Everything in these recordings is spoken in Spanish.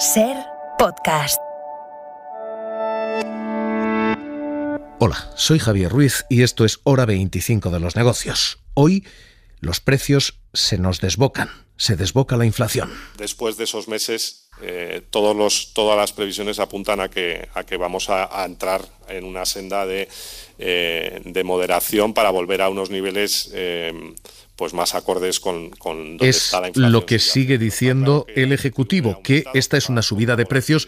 Ser podcast. Hola, soy Javier Ruiz y esto es Hora 25 de los negocios. Hoy los precios se nos desbocan, se desboca la inflación. Después de esos meses, eh, todos los, todas las previsiones apuntan a que, a que vamos a, entrar en una senda eh, de, moderación para volver a unos niveles eh, pues más acordes con, Lo que sigue diciendo el Ejecutivo, que esta es una subida de precios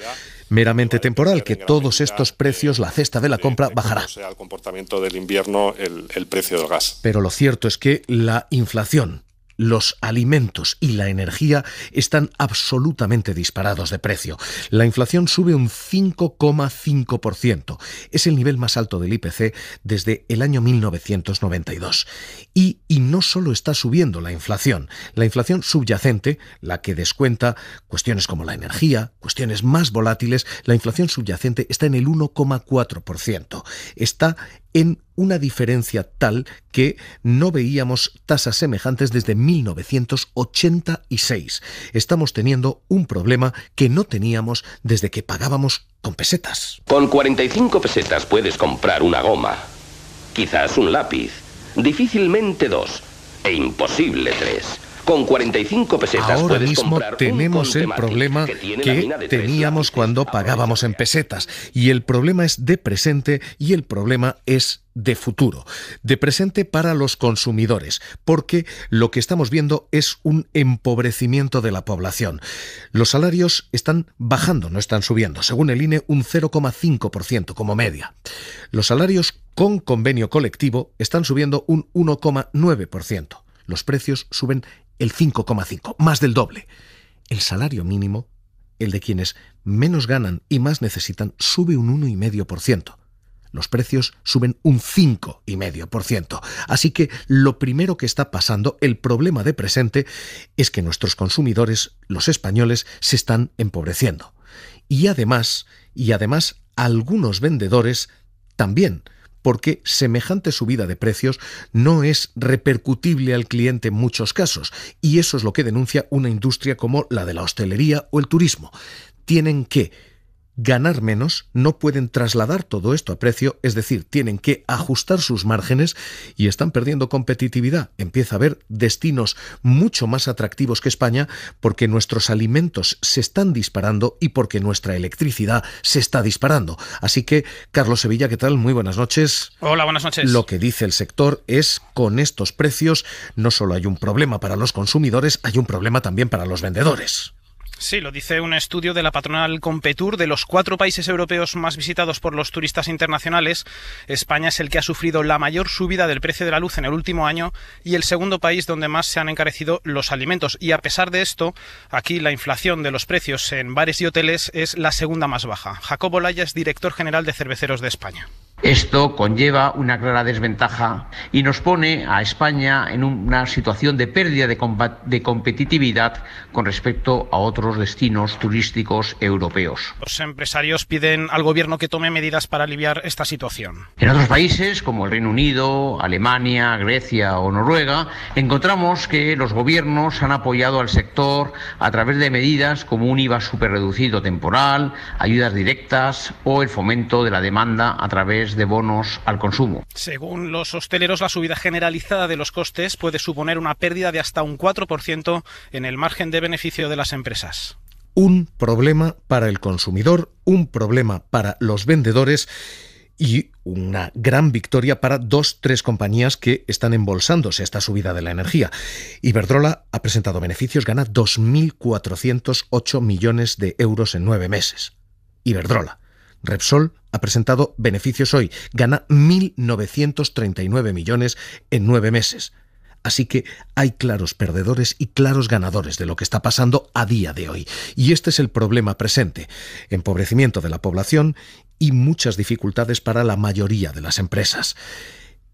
meramente pues, temporal, que todos estos eh, precios, la cesta de la compra bajará. sea el comportamiento del invierno el precio del gas. Pero lo cierto es que la inflación los alimentos y la energía están absolutamente disparados de precio. La inflación sube un 5,5%. Es el nivel más alto del IPC desde el año 1992. Y, no solo está subiendo la inflación, la inflación subyacente, la que descuenta cuestiones como la energía, cuestiones más volátiles, la inflación subyacente está en el 1,4%. Está en una diferencia tal que no veíamos tasas semejantes desde 1986. Estamos teniendo un problema que no teníamos desde que pagábamos con pesetas. Con 45 pesetas puedes comprar una goma, quizás un lápiz difícilmente dos e imposible tres. Con 45 pesetas Ahora mismo tenemos el problema que, teníamos cuando pagábamos en pesetas. Y el problema es de presente y el problema es de futuro, de presente para los consumidores, porque lo que estamos viendo es un empobrecimiento de la población. Los salarios están bajando, no están subiendo, según el INE un 0,5% como media. Los salarios con convenio colectivo están subiendo un 1,9%. Los precios suben el 5,5, más del doble. El salario mínimo, el de quienes menos ganan y más necesitan, sube un 1,5%. Los precios suben un 5,5%. Así que lo primero que está pasando, el problema de presente, es que nuestros consumidores, los españoles, se están empobreciendo. Y además, y además, algunos vendedores también porque semejante subida de precios no es repercutible al cliente en muchos casos, y eso es lo que denuncia una industria como la de la hostelería o el turismo. Tienen que ganar menos, no pueden trasladar todo esto a precio, es decir, tienen que ajustar sus márgenes y están perdiendo competitividad. Empieza a haber destinos mucho más atractivos que España porque nuestros alimentos se están disparando y porque nuestra electricidad se está disparando. Así que, Carlos Sevilla, ¿qué tal? Muy buenas noches. Hola, buenas noches. Lo que dice el sector es con estos precios no solo hay un problema para los consumidores, hay un problema también para los vendedores. Sí, lo dice un estudio de la patronal Competur. De los cuatro países europeos más visitados por los turistas internacionales, España es el que ha sufrido la mayor subida del precio de la luz en el último año y el segundo país donde más se han encarecido los alimentos. Y a pesar de esto, aquí la inflación de los precios en bares y hoteles es la segunda más baja. Jacobo Laya es director general de Cerveceros de España. Esto conlleva una clara desventaja y nos pone a España en una situación de pérdida de, competitividad con respecto a otros destinos turísticos europeos. Los empresarios piden al gobierno que tome medidas para aliviar esta situación. En otros países como el Reino Unido, Alemania, Grecia o Noruega, encontramos que los gobiernos han apoyado al sector a través de medidas como un IVA superreducido temporal, ayudas directas o el fomento de la demanda a través de bonos al consumo. Según los hosteleros, la subida generalizada de los costes puede suponer una pérdida de hasta un 4% en el margen de beneficio de las empresas un problema para el consumidor, un problema para los vendedores y una gran victoria para dos, tres compañías que están embolsándose esta subida de la energía. Iberdrola ha presentado beneficios, gana 2.408 millones de euros en nueve meses. Iberdrola. Repsol ha presentado beneficios hoy. Gana 1.939 millones en nueve meses. Así que hay claros perdedores y claros ganadores de lo que está pasando a día de hoy. Y este es el problema presente. Empobrecimiento de la población y muchas dificultades para la mayoría de las empresas.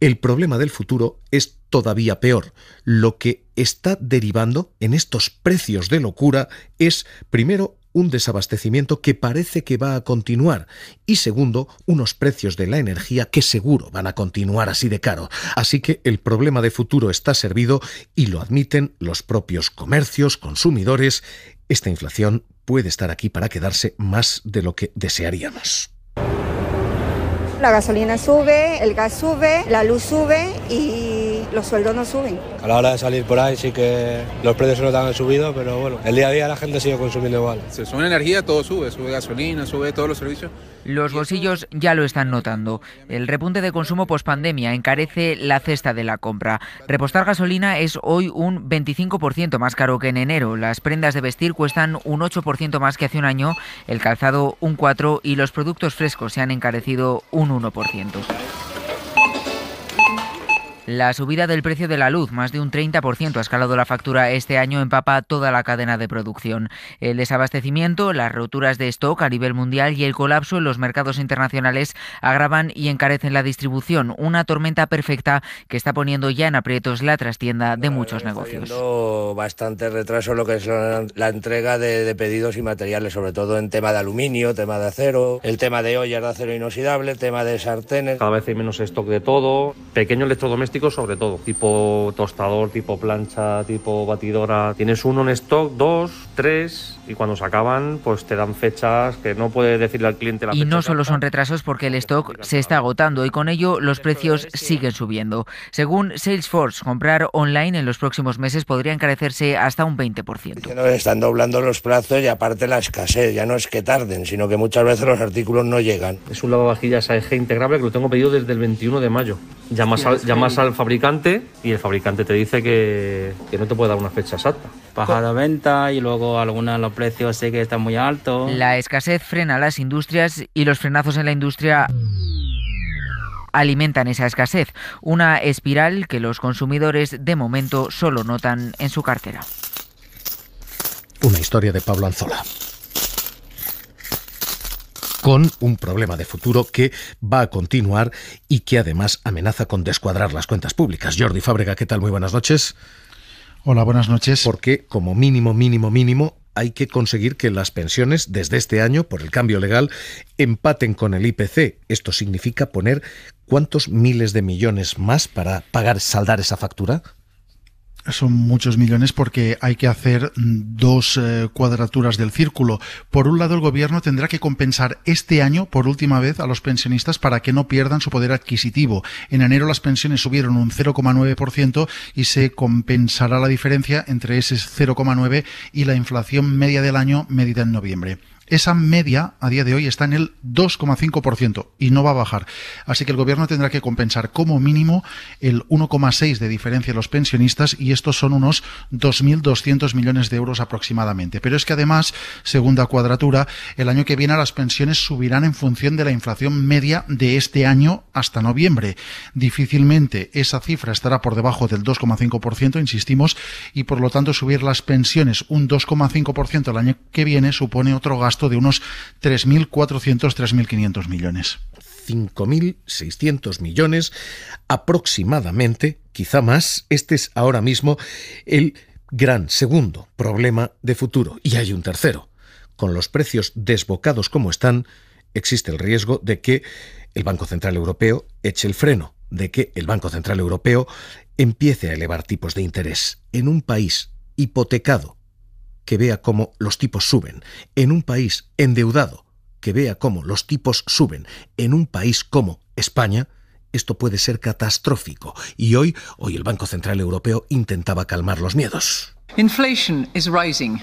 El problema del futuro es todavía peor. Lo que está derivando en estos precios de locura es, primero, un desabastecimiento que parece que va a continuar y segundo, unos precios de la energía que seguro van a continuar así de caro. Así que el problema de futuro está servido y lo admiten los propios comercios, consumidores. Esta inflación puede estar aquí para quedarse más de lo que desearíamos. La gasolina sube, el gas sube, la luz sube y los sueldos no suben. A la hora de salir por ahí sí que los precios se notan han subido, pero bueno, el día a día la gente sigue consumiendo igual. Si sube energía, todo sube, sube gasolina, sube todos los servicios. Los bolsillos ya lo están notando. El repunte de consumo pospandemia encarece la cesta de la compra. Repostar gasolina es hoy un 25% más caro que en enero. Las prendas de vestir cuestan un 8% más que hace un año, el calzado un 4% y los productos frescos se han encarecido un 1%. La subida del precio de la luz, más de un 30%, ha escalado la factura este año, empapa toda la cadena de producción. El desabastecimiento, las roturas de stock a nivel mundial y el colapso en los mercados internacionales agravan y encarecen la distribución, una tormenta perfecta que está poniendo ya en aprietos la trastienda de muchos negocios. Bastante retraso lo que es la, entrega de, pedidos y materiales, sobre todo en tema de aluminio, tema de acero, el tema de ollas de acero inoxidable, tema de sartenes. Cada vez hay menos stock de todo, pequeño electrodoméstico sobre todo, tipo tostador, tipo plancha, tipo batidora. Tienes uno en stock, dos, tres, y cuando se acaban, pues te dan fechas que no puede decirle al cliente la Y no solo son retrasos porque el stock se está agotando y con ello los precios siguen subiendo. Según Salesforce, comprar online en los próximos meses podría encarecerse hasta un 20%. están doblando los plazos y aparte la escasez, ya no es que tarden, sino que muchas veces los artículos no llegan. Es un lavavajillas eje integrable que lo tengo pedido desde el 21 de mayo. Ya más, ya al fabricante y el fabricante te dice que, no te puede dar una fecha exacta. Bajada la venta y luego algunos los precios sí que están muy altos. La escasez frena las industrias y los frenazos en la industria alimentan esa escasez, una espiral que los consumidores de momento solo notan en su cartera. Una historia de Pablo Anzola con un problema de futuro que va a continuar y que además amenaza con descuadrar las cuentas públicas. Jordi Fábrega, ¿qué tal? Muy buenas noches. Hola, buenas noches. Porque como mínimo, mínimo, mínimo, hay que conseguir que las pensiones desde este año, por el cambio legal, empaten con el IPC. Esto significa poner cuántos miles de millones más para pagar, saldar esa factura son muchos millones porque hay que hacer dos eh, cuadraturas del círculo. Por un lado, el gobierno tendrá que compensar este año por última vez a los pensionistas para que no pierdan su poder adquisitivo. En enero las pensiones subieron un 0,9% y se compensará la diferencia entre ese 0,9 y la inflación media del año medida en noviembre. Esa media a día de hoy está en el 2,5% y no va a bajar. Así que el gobierno tendrá que compensar como mínimo el 1,6% de diferencia de los pensionistas y estos son unos 2.200 millones de euros aproximadamente. Pero es que además, segunda cuadratura, el año que viene las pensiones subirán en función de la inflación media de este año hasta noviembre. Difícilmente esa cifra estará por debajo del 2,5%, insistimos, y por lo tanto subir las pensiones un 2,5% el año que viene supone otro gasto de unos 3.400, 3.500 millones. 5.600 millones aproximadamente, quizá más. Este es ahora mismo el gran segundo problema de futuro. Y hay un tercero. Con los precios desbocados como están, existe el riesgo de que el Banco Central Europeo eche el freno, de que el Banco Central Europeo empiece a elevar tipos de interés en un país hipotecado que vea cómo los tipos suben, en un país endeudado, que vea cómo los tipos suben, en un país como España, esto puede ser catastrófico. Y hoy, hoy el Banco Central Europeo intentaba calmar los miedos. Inflation is rising.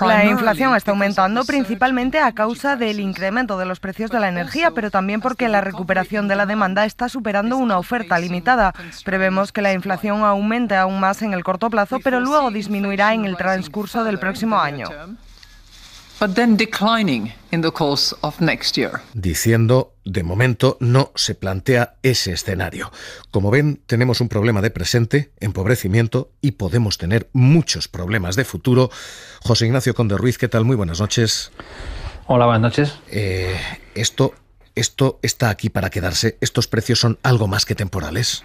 La inflación este está aumentando pues, principalmente a eh, causa del eh, incremento de los precios pues, de la pues, energía, pero también porque la recuperación de la demanda está superando una oferta limitada. Prevemos que la inflación aumente aún más en el corto plazo, pero luego disminuirá en el transcurso del próximo año declining Diciendo, de momento no se plantea ese escenario. Como ven, tenemos un problema de presente, empobrecimiento y podemos tener muchos problemas de futuro. José Ignacio Conde Ruiz, ¿qué tal? Muy buenas noches. Hola, buenas noches. Eh, esto, esto está aquí para quedarse. Estos precios son algo más que temporales.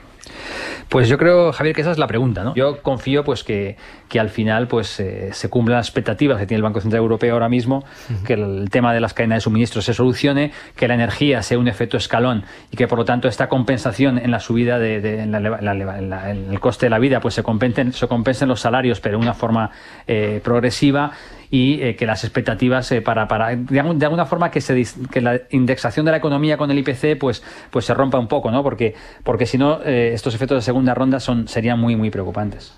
Pues yo creo, Javier, que esa es la pregunta, ¿no? Yo confío pues que, que al final pues eh, se cumplan las expectativas que tiene el Banco Central Europeo ahora mismo, que el tema de las cadenas de suministro se solucione, que la energía sea un efecto escalón y que por lo tanto esta compensación en la subida de, en la, en el coste de la vida pues se compensen, se compensen los salarios pero de una forma eh, progresiva y eh, que las expectativas eh, para, para de, alguna forma que, se, que la indexación de la economía con el IPC pues, pues se rompa un poco, ¿no? Porque, porque si no, eh, estos efectos de segunda ronda son, serían muy, muy preocupantes.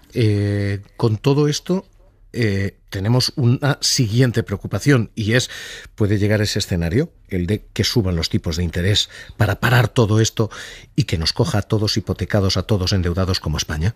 con todo esto, tenemos una siguiente preocupación y es, ¿puede llegar ese escenario, el de que suban los tipos de interés para parar todo esto y que nos coja a todos hipotecados, a todos endeudados como España?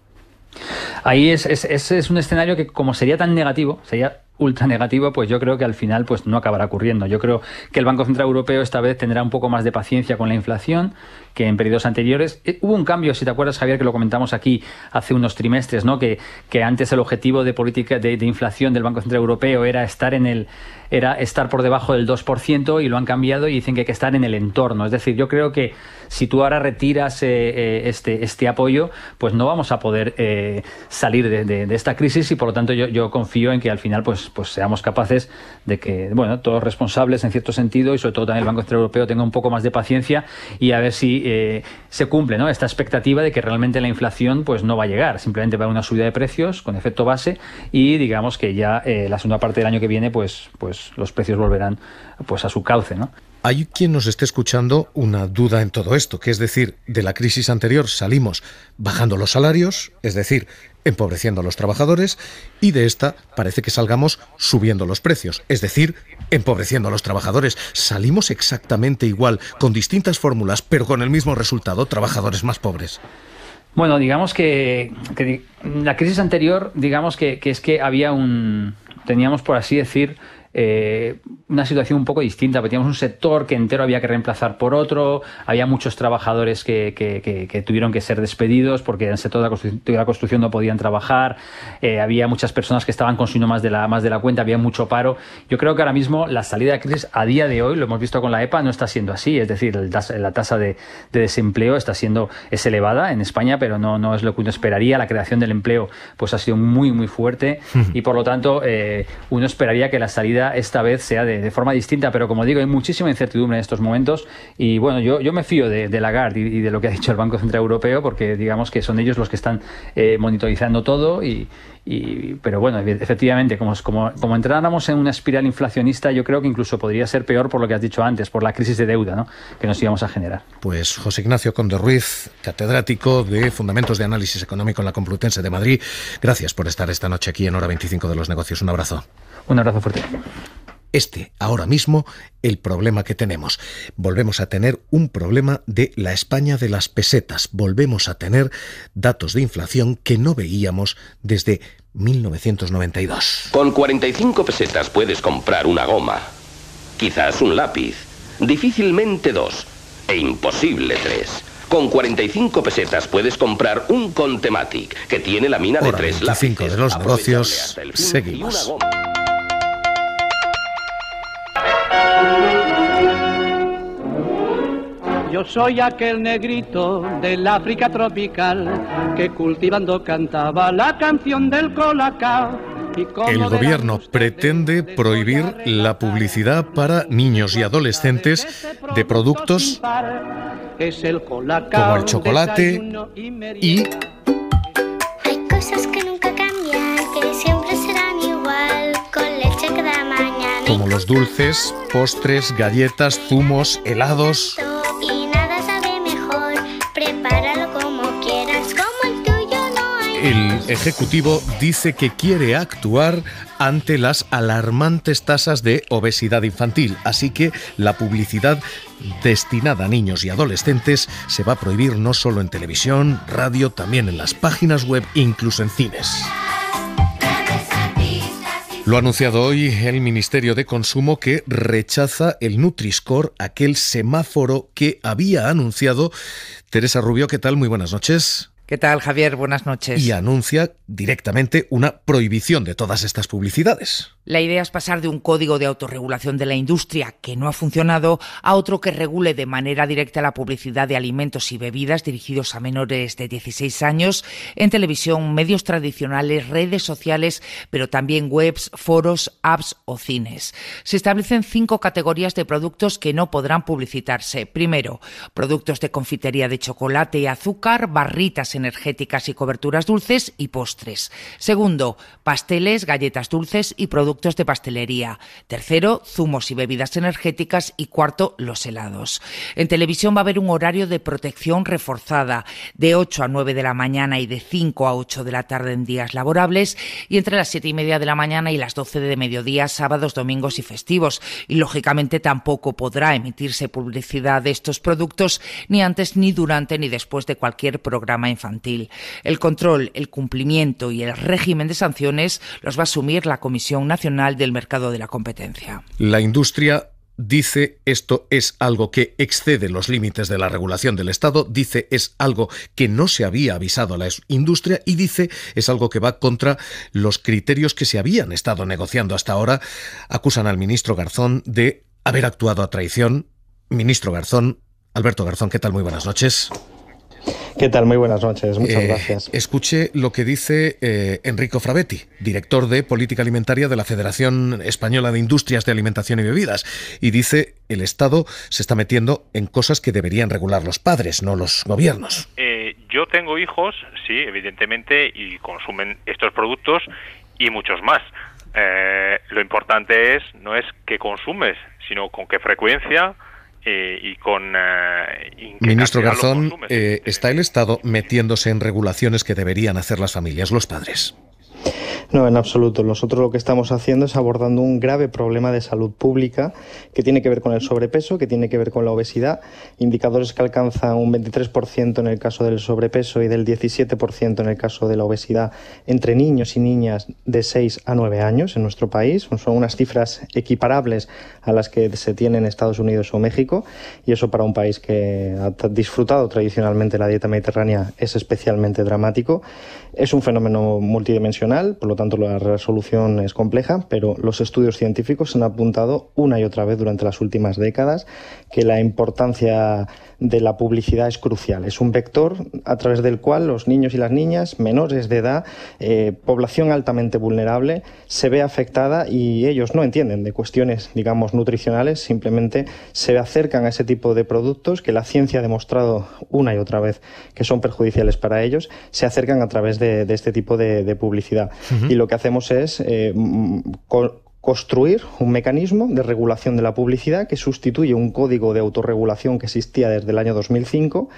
Ahí es, es un escenario que como sería tan negativo, sería ultra negativo, pues yo creo que al final pues no acabará ocurriendo. Yo creo que el Banco Central Europeo esta vez tendrá un poco más de paciencia con la inflación que en periodos anteriores. Eh, hubo un cambio, si te acuerdas, Javier, que lo comentamos aquí hace unos trimestres, ¿no? Que, que antes el objetivo de política de, inflación del Banco Central Europeo era estar en el era estar por debajo del 2% y lo han cambiado y dicen que hay que estar en el entorno. Es decir, yo creo que si tú ahora retiras eh, eh, este, este apoyo, pues no vamos a poder salir de, esta crisis y por lo tanto yo, yo confío en que al final pues pues, seamos capaces de que, bueno, todos responsables en cierto sentido y sobre todo también el Banco Central Europeo tenga un poco más de paciencia y a ver si eh, se cumple ¿no? esta expectativa de que realmente la inflación pues no va a llegar, simplemente va a haber una subida de precios con efecto base y digamos que ya eh, la segunda parte del año que viene pues, pues los precios volverán pues a su cauce, ¿no? Hay quien nos esté escuchando una duda en todo esto, que es decir, de la crisis anterior salimos bajando los salarios, es decir, empobreciendo a los trabajadores y de esta parece que salgamos subiendo los precios, es decir, empobreciendo a los trabajadores. Salimos exactamente igual, con distintas fórmulas, pero con el mismo resultado, trabajadores más pobres. Bueno, digamos que, la crisis anterior, digamos que es que había un, teníamos por así decir, eh, una situación un poco distinta, porque teníamos un sector que entero había que reemplazar por otro, había muchos trabajadores que, que, tuvieron que ser despedidos porque en el sector de la construcción, no podían trabajar, eh, había muchas personas que estaban consumiendo más de, la, más de la cuenta, había mucho paro. Yo creo que ahora mismo la salida de crisis a día de hoy, lo hemos visto con la EPA, no está siendo así, es decir, la tasa de, desempleo está siendo, es elevada en España, pero no, no es lo que uno esperaría, la creación del empleo pues ha sido muy, muy fuerte hmm. y por lo tanto eh, uno esperaría que la salida esta vez sea de, forma distinta, pero como digo, hay muchísima incertidumbre en estos momentos y bueno, yo, yo me fío de, Lagarde y, de lo que ha dicho el Banco Central Europeo porque digamos que son ellos los que están eh, monitorizando todo y, pero bueno, efectivamente, como, como, entráramos en una espiral inflacionista, yo creo que incluso podría ser peor por lo que has dicho antes, por la crisis de deuda que nos íbamos a generar. Pues José Ignacio Conde Ruiz, catedrático de Fundamentos de Análisis Económico en la Complutense de Madrid, gracias por estar esta noche aquí en Hora 25 de los Negocios. Un abrazo. Un abrazo fuerte este ahora mismo el problema que tenemos. Volvemos a tener un problema de la España de las pesetas. Volvemos a tener datos de inflación que no veíamos desde 1992. Con 45 pesetas puedes comprar una goma, quizás un lápiz, difícilmente dos e imposible tres. Con 45 pesetas puedes comprar un Contematic que tiene la mina de tres lápices. de los negocios. Seguimos. Yo soy aquel negrito del África tropical que cultivando cantaba la canción del colacao. El gobierno pretende prohibir la publicidad para niños y adolescentes este de productos como el chocolate y... Hay cosas que nunca cambian, que siempre serán igual con leche cada mañana. Como los dulces, postres, galletas, zumos, helados. El Ejecutivo dice que quiere actuar ante las alarmantes tasas de obesidad infantil, así que la publicidad destinada a niños y adolescentes se va a prohibir no solo en televisión, radio, también en las páginas web, incluso en cines. Lo ha anunciado hoy el Ministerio de Consumo que rechaza el Nutriscore, aquel semáforo que había anunciado Teresa Rubio. ¿Qué tal? Muy buenas noches. ¿Qué tal, Javier? Buenas noches. Y anuncia directamente una prohibición de todas estas publicidades. La idea es pasar de un código de autorregulación de la industria que no ha funcionado a otro que regule de manera directa la publicidad de alimentos y bebidas dirigidos a menores de 16 años en televisión, medios tradicionales, redes sociales, pero también webs, foros, apps o cines. Se establecen cinco categorías de productos que no podrán publicitarse. Primero, productos de confitería de chocolate y azúcar, barritas energéticas y coberturas dulces y postres. Segundo, pasteles, galletas dulces y productos de pastelería. Tercero, zumos y bebidas energéticas. Y cuarto, los helados. En televisión va a haber un horario de protección reforzada de 8 a 9 de la mañana y de 5 a 8 de la tarde en días laborables y entre las 7 y media de la mañana y las 12 de mediodía, sábados, domingos y festivos. Y lógicamente tampoco podrá emitirse publicidad de estos productos ni antes, ni durante, ni después de cualquier programa infantil el control, el cumplimiento y el régimen de sanciones los va a asumir la Comisión Nacional del Mercado de la Competencia. La industria dice esto es algo que excede los límites de la regulación del Estado, dice es algo que no se había avisado a la industria y dice es algo que va contra los criterios que se habían estado negociando hasta ahora. Acusan al ministro Garzón de haber actuado a traición. Ministro Garzón, Alberto Garzón, ¿qué tal? Muy buenas noches. ¿Qué tal? Muy buenas noches, muchas eh, gracias. Escuche lo que dice eh, Enrico frabetti director de Política Alimentaria de la Federación Española de Industrias de Alimentación y Bebidas, y dice el Estado se está metiendo en cosas que deberían regular los padres, no los gobiernos. Eh, yo tengo hijos, sí, evidentemente, y consumen estos productos y muchos más. lo importante es no es qué consumes, sino con qué frecuencia, eh, y con... Eh, Ministro Garzón, eh, ¿está el Estado metiéndose en regulaciones que deberían hacer las familias, los padres? No, en absoluto. Nosotros lo que estamos haciendo es abordando un grave problema de salud pública que tiene que ver con el sobrepeso, que tiene que ver con la obesidad, indicadores que alcanzan un 23% en el caso del sobrepeso y del 17% en el caso de la obesidad entre niños y niñas de 6 a 9 años en nuestro país. Son unas cifras equiparables a las que se tienen en Estados Unidos o México y eso para un país que ha disfrutado tradicionalmente la dieta mediterránea es especialmente dramático. Es un fenómeno multidimensional, por lo tanto la resolución es compleja, pero los estudios científicos han apuntado una y otra vez durante las últimas décadas que la importancia de la publicidad es crucial. Es un vector a través del cual los niños y las niñas menores de edad, eh, población altamente vulnerable, se ve afectada y ellos no entienden de cuestiones, digamos, nutricionales, simplemente se acercan a ese tipo de productos que la ciencia ha demostrado una y otra vez que son perjudiciales para ellos, se acercan a través de, este tipo de, publicidad. Y lo que hacemos es eh, mm, construir un mecanismo de regulación de la publicidad que sustituye un código de autorregulación que existía desde el año 2005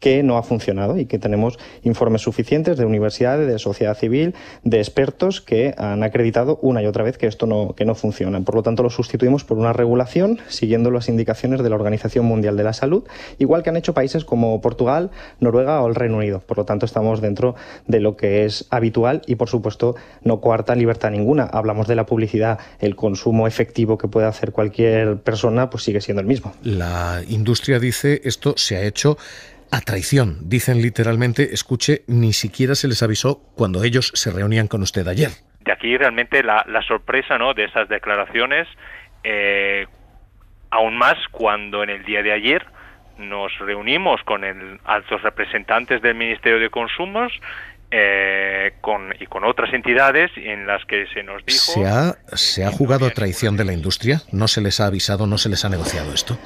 que no ha funcionado y que tenemos informes suficientes de universidades, de sociedad civil, de expertos que han acreditado una y otra vez que esto no, que no funciona. Por lo tanto, lo sustituimos por una regulación siguiendo las indicaciones de la Organización Mundial de la Salud, igual que han hecho países como Portugal, Noruega o el Reino Unido. Por lo tanto, estamos dentro de lo que es habitual y, por supuesto, no coarta libertad ninguna. Hablamos de la publicidad, el consumo efectivo que puede hacer cualquier persona, pues sigue siendo el mismo. La industria dice esto se ha hecho a traición, dicen literalmente, escuche, ni siquiera se les avisó cuando ellos se reunían con usted ayer. De aquí realmente la, sorpresa ¿no? de esas declaraciones, eh, aún más cuando en el día de ayer nos reunimos con el, altos representantes del Ministerio de Consumos eh, y con otras entidades en las que se nos dijo... ¿Se ha, ¿se ha jugado a traición de la industria? ¿No se les ha avisado, no se les ha negociado esto?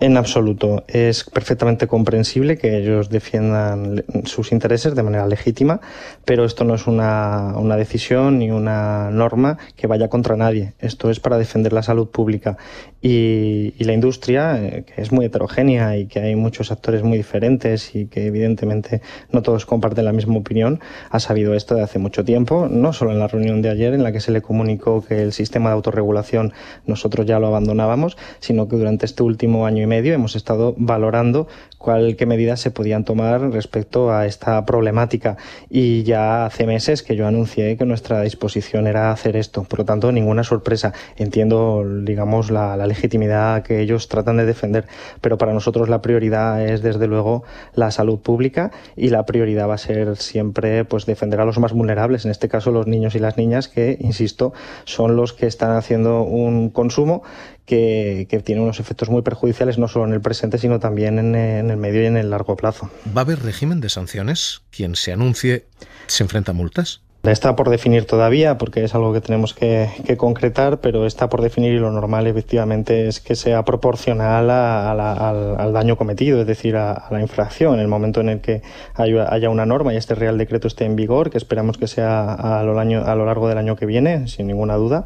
En absoluto. Es perfectamente comprensible que ellos defiendan sus intereses de manera legítima, pero esto no es una, decisión ni una norma que vaya contra nadie. Esto es para defender la salud pública. Y, la industria, eh, que es muy heterogénea y que hay muchos actores muy diferentes y que evidentemente no todos comparten la misma opinión, ha sabido esto de hace mucho tiempo, no solo en la reunión de ayer en la que se le comunicó que el sistema de autorregulación nosotros ya lo abandonábamos, sino que durante este último año y medio hemos estado valorando cuál, qué medidas se podían tomar respecto a esta problemática. Y ya hace meses que yo anuncié que nuestra disposición era hacer esto. Por lo tanto, ninguna sorpresa. Entiendo, digamos, la, legitimidad que ellos tratan de defender, pero para nosotros la prioridad es, desde luego, la salud pública y la prioridad va a ser siempre pues, defender a los más vulnerables, en este caso los niños y las niñas, que, insisto, son los que están haciendo un consumo que, tiene unos efectos muy perjudiciales no solo en el presente, sino también en, en en el medio y en el largo plazo. ¿Va a haber régimen de sanciones? Quien se anuncie se enfrenta a multas. Está por definir todavía porque es algo que tenemos que, concretar, pero está por definir y lo normal efectivamente es que sea proporcional al, daño cometido, es decir, a, la infracción. En el momento en el que haya, una norma y este Real Decreto esté en vigor, que esperamos que sea a lo, largo del año que viene, sin ninguna duda,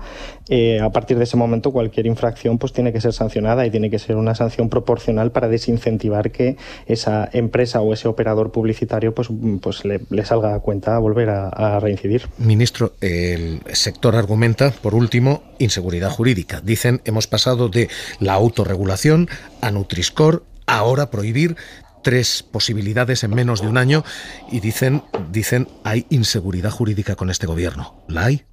eh, a partir de ese momento cualquier infracción pues tiene que ser sancionada y tiene que ser una sanción proporcional para desincentivar que esa empresa o ese operador publicitario pues, pues le, salga a cuenta volver a reincidir. Ministro, el sector argumenta, por último, inseguridad jurídica. Dicen, hemos pasado de la autorregulación a Nutriscore, ahora prohibir tres posibilidades en menos de un año y dicen, dicen, hay inseguridad jurídica con este gobierno. ¿La hay?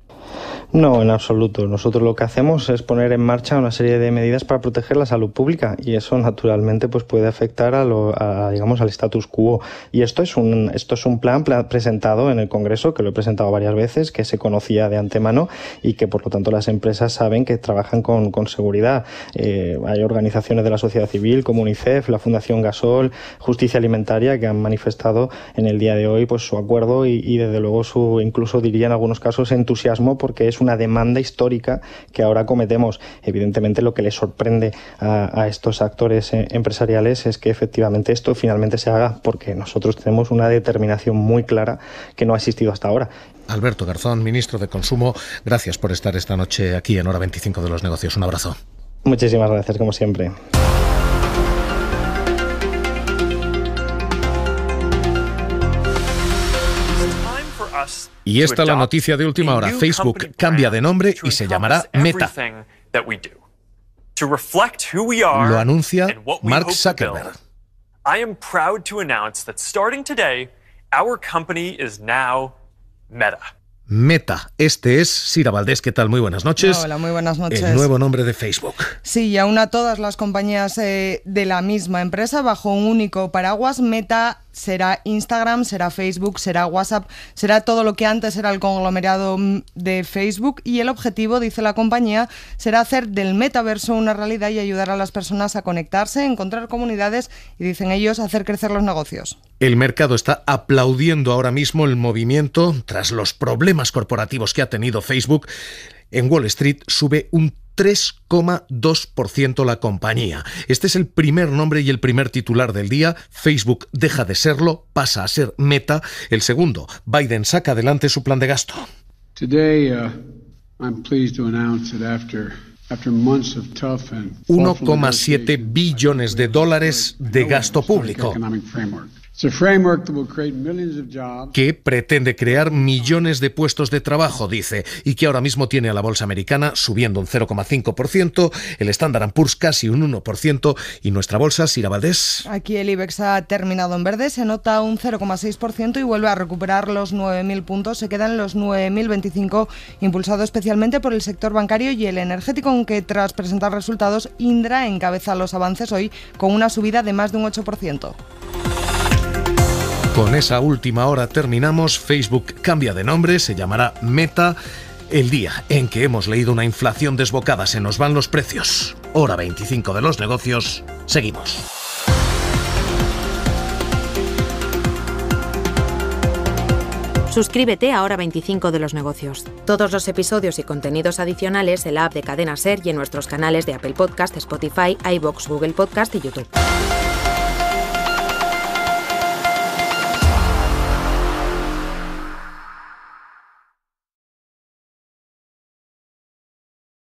No, en absoluto. Nosotros lo que hacemos es poner en marcha una serie de medidas para proteger la salud pública y eso naturalmente pues puede afectar a, lo, digamos al status quo. Y esto es un esto es un plan presentado en el Congreso que lo he presentado varias veces, que se conocía de antemano y que por lo tanto las empresas saben que trabajan con, seguridad. Eh, hay organizaciones de la sociedad civil como UNICEF, la Fundación Gasol, Justicia Alimentaria que han manifestado en el día de hoy pues su acuerdo y, y desde luego su incluso diría en algunos casos entusiasmo porque es una demanda histórica que ahora cometemos. Evidentemente lo que le sorprende a, estos actores eh, empresariales es que efectivamente esto finalmente se haga porque nosotros tenemos una determinación muy clara que no ha existido hasta ahora. Alberto Garzón, ministro de Consumo, gracias por estar esta noche aquí en Hora 25 de los Negocios. Un abrazo. Muchísimas gracias, como siempre. Y esta es la noticia de última hora. Facebook cambia de nombre y se llamará Meta. Lo anuncia Mark Zuckerberg. I am proud to announce that starting today, our company is now Meta. Meta. Este es Sira Valdés. ¿Qué tal? Muy buenas noches. Hola, muy buenas noches. El nuevo nombre de Facebook. Sí, y aún a todas las compañías eh, de la misma empresa bajo un único paraguas, Meta será Instagram, será Facebook, será WhatsApp, será todo lo que antes era el conglomerado mm, de Facebook y el objetivo, dice la compañía, será hacer del metaverso una realidad y ayudar a las personas a conectarse, encontrar comunidades y, dicen ellos, hacer crecer los negocios. El mercado está aplaudiendo ahora mismo el movimiento tras los problemas corporativos que ha tenido Facebook. En Wall Street sube un 3,2% la compañía. Este es el primer nombre y el primer titular del día. Facebook deja de serlo, pasa a ser Meta. El segundo, Biden saca adelante su plan de gasto. 1,7 uh, billones de dólares de gasto público que pretende crear millones de puestos de trabajo, dice, y que ahora mismo tiene a la bolsa americana subiendo un 0,5%, el estándar Poor's casi un 1% y nuestra bolsa, Sira Aquí el IBEX ha terminado en verde, se nota un 0,6% y vuelve a recuperar los 9.000 puntos, se quedan los 9.025, impulsado especialmente por el sector bancario y el energético, aunque tras presentar resultados, Indra encabeza los avances hoy con una subida de más de un 8%. Con esa última hora terminamos. Facebook cambia de nombre, se llamará Meta. El día en que hemos leído una inflación desbocada se nos van los precios. Hora 25 de los negocios. Seguimos. Suscríbete a Hora 25 de los negocios. Todos los episodios y contenidos adicionales en la app de Cadena Ser y en nuestros canales de Apple Podcast, Spotify, iBox, Google Podcast y YouTube.